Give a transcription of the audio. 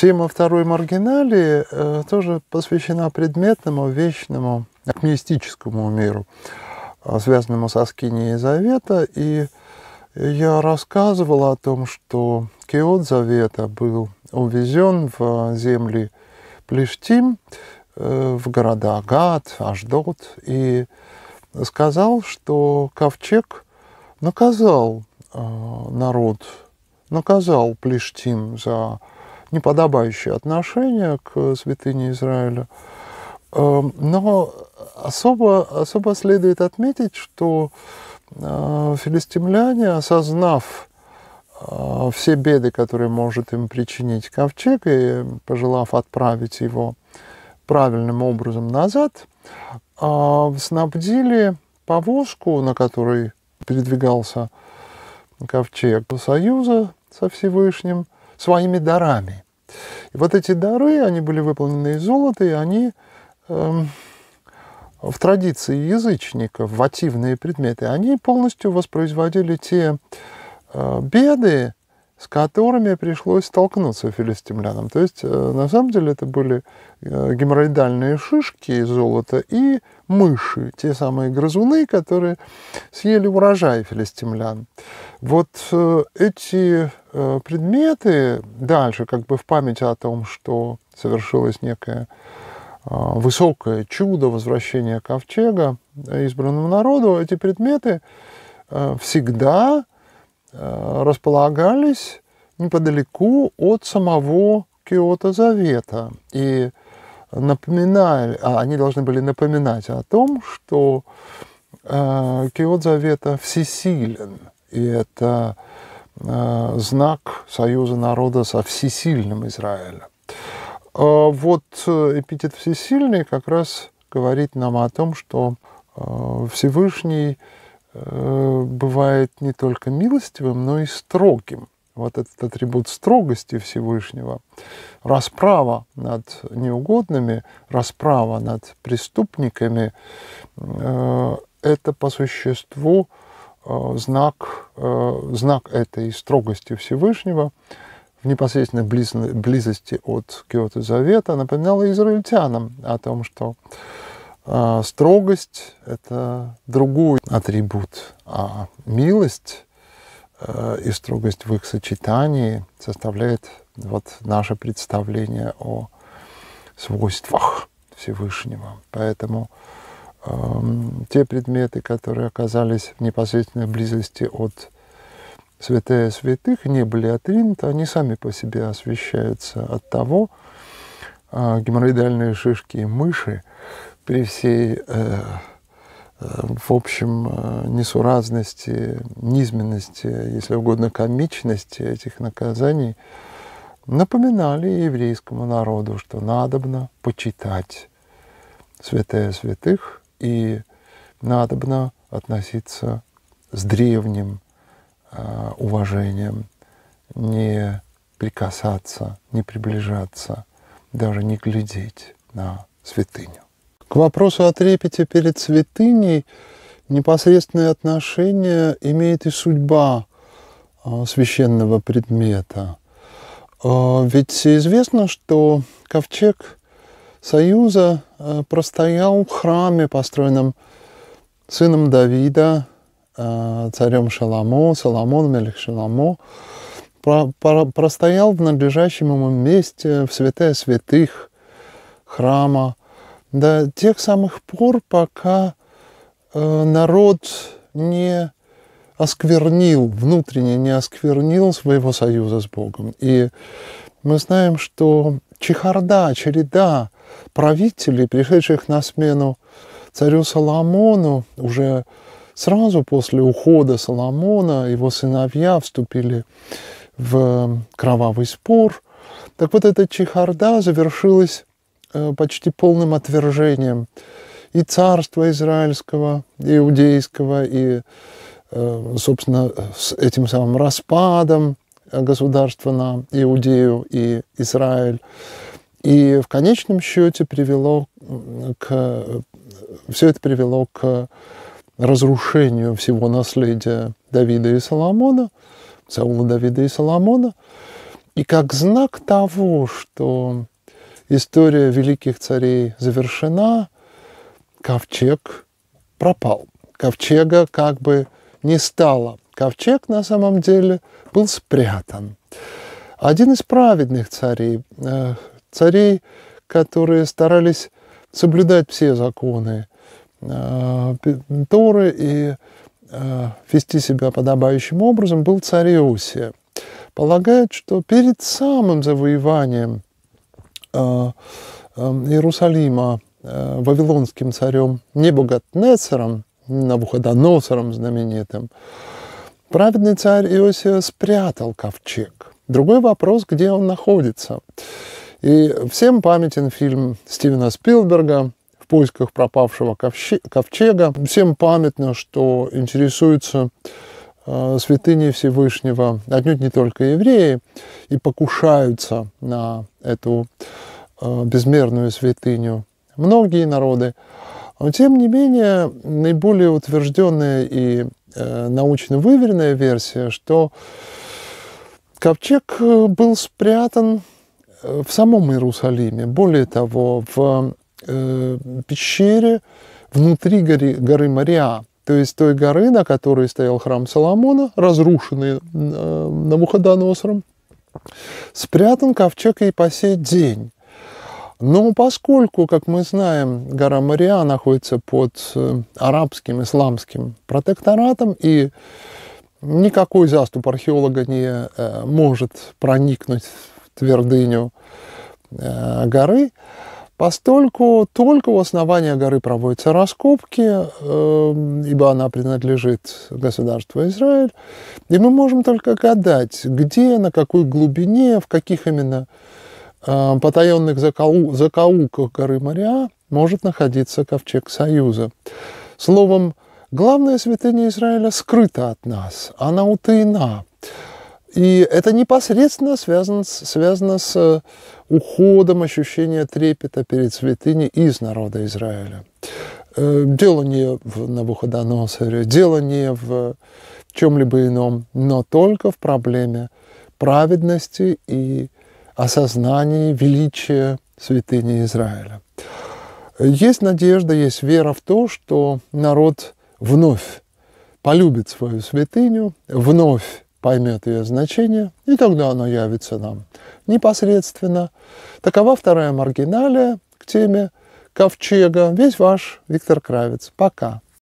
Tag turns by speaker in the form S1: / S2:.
S1: Тема второй маргиналии э, тоже посвящена предметному, вечному, мистическому миру, э, связанному со Скинией Завета. И я рассказывал о том, что Киот Завета был увезен в земли Плештим, э, в города Гад, Аждот, и сказал, что Ковчег наказал э, народ, наказал Плештим за неподобающее отношение к святыне Израиля. Эм, но особо, особо следует отметить, что э, филистимляне, осознав э, все беды, которые может им причинить ковчег, и пожелав отправить его правильным образом назад, э, снабдили повозку, на которой передвигался ковчег Союза со Всевышним – своими дарами. И вот эти дары, они были выполнены из золота, и они э, в традиции язычников, вативные предметы, они полностью воспроизводили те э, беды, с которыми пришлось столкнуться филистимлянам. То есть, э, на самом деле, это были э, геморроидальные шишки из золота и мыши, те самые грызуны, которые съели урожай филистимлян. Вот э, эти предметы дальше, как бы в память о том, что совершилось некое высокое чудо возвращения ковчега избранному народу, эти предметы всегда Э, располагались неподалеку от самого Киота Завета. И напоминали, а они должны были напоминать о том, что э, Киот Завета всесилен, и это э, знак союза народа со всесильным Израилем. А вот э, эпитет всесильный как раз говорит нам о том, что э, Всевышний э, Э, бывает не только милостивым, но и строгим. Вот этот атрибут строгости Всевышнего, расправа над неугодными, расправа над преступниками, э, это по существу э, знак, знак этой строгости Всевышнего в непосредственной близости от Киота Завета напоминала израильтянам о том, что а, строгость – это другой атрибут, а милость э, и строгость в их сочетании составляет вот наше представление о свойствах Всевышнего. Поэтому э, те предметы, которые оказались в непосредственной близости от святая святых, не были отринуты, они сами по себе освещаются от того, а, геморроидальные шишки и мыши при всей, э, э, в общем, э, несуразности, низменности, если угодно, комичности этих наказаний, напоминали еврейскому народу, что надобно почитать святая святых и надобно относиться с древним а, уважением, не прикасаться, не приближаться – даже не глядеть на святыню. К вопросу о трепете перед святыней непосредственное отношение имеет и судьба а, священного предмета. А, ведь известно, что ковчег Союза а, простоял в храме, построенном сыном Давида, царем Шаламо, Соломоном или Шаламо, простоял в надлежащем ему месте в святая святых храма до тех самых пор, пока э, народ не осквернил, внутренне не осквернил своего союза с Богом. И мы знаем, что чехарда, череда правителей, пришедших на смену царю Соломону, уже сразу после ухода Соломона его сыновья вступили в кровавый спор. Так вот, эта чехарда завершилась э, почти полным отвержением и царства израильского, и иудейского, и, э, собственно, с этим самым распадом э, государства на Иудею и Израиль. И в конечном счете привело к... Все это привело к разрушению всего наследия Давида и Соломона – Саула Давида и Соломона, и как знак того, что история великих царей завершена, ковчег пропал. Ковчега как бы не стало. Ковчег на самом деле был спрятан. Один из праведных царей, э, царей, которые старались соблюдать все законы э, Торы и Э, вести себя подобающим образом, был царь Иосия. полагают, что перед самым завоеванием э, эм, Иерусалима э, вавилонским царем Небогатнецером, Навуходоносором знаменитым, праведный царь Иосия спрятал ковчег. Другой вопрос, где он находится. И всем памятен фильм Стивена Спилберга поисках пропавшего ковчега. Всем памятно, что интересуются э, святыней Всевышнего отнюдь не только евреи и покушаются на эту э, безмерную святыню многие народы. Но тем не менее, наиболее утвержденная и э, научно выверенная версия, что ковчег был спрятан в самом Иерусалиме. Более того, в э, пещере внутри горы, горы Мариа, то есть той горы, на которой стоял храм Соломона, разрушенный э, Навуходоносором, спрятан ковчег и по сей день. Но поскольку, как мы знаем, гора Мария находится под э, арабским исламским протекторатом, и никакой заступ археолога не э, может проникнуть в твердыню э, горы, Постольку только у основания горы проводятся раскопки, э, ибо она принадлежит государству Израиль, и мы можем только гадать, где, на какой глубине, в каких именно э, потаенных закоу, закоулках горы Мариа может находиться ковчег Союза. Словом, главная святыня Израиля скрыта от нас, она утаена. И это непосредственно связано, связано с э, уходом ощущения трепета перед святыней из народа Израиля. Э, дело не в Навуходоносоре, дело не в чем-либо ином, но только в проблеме праведности и осознании величия святыни Израиля. Есть надежда, есть вера в то, что народ вновь полюбит свою святыню, вновь поймет ее значение, и тогда оно явится нам непосредственно. Такова вторая маргиналия к теме ковчега. Весь ваш Виктор Кравец. Пока.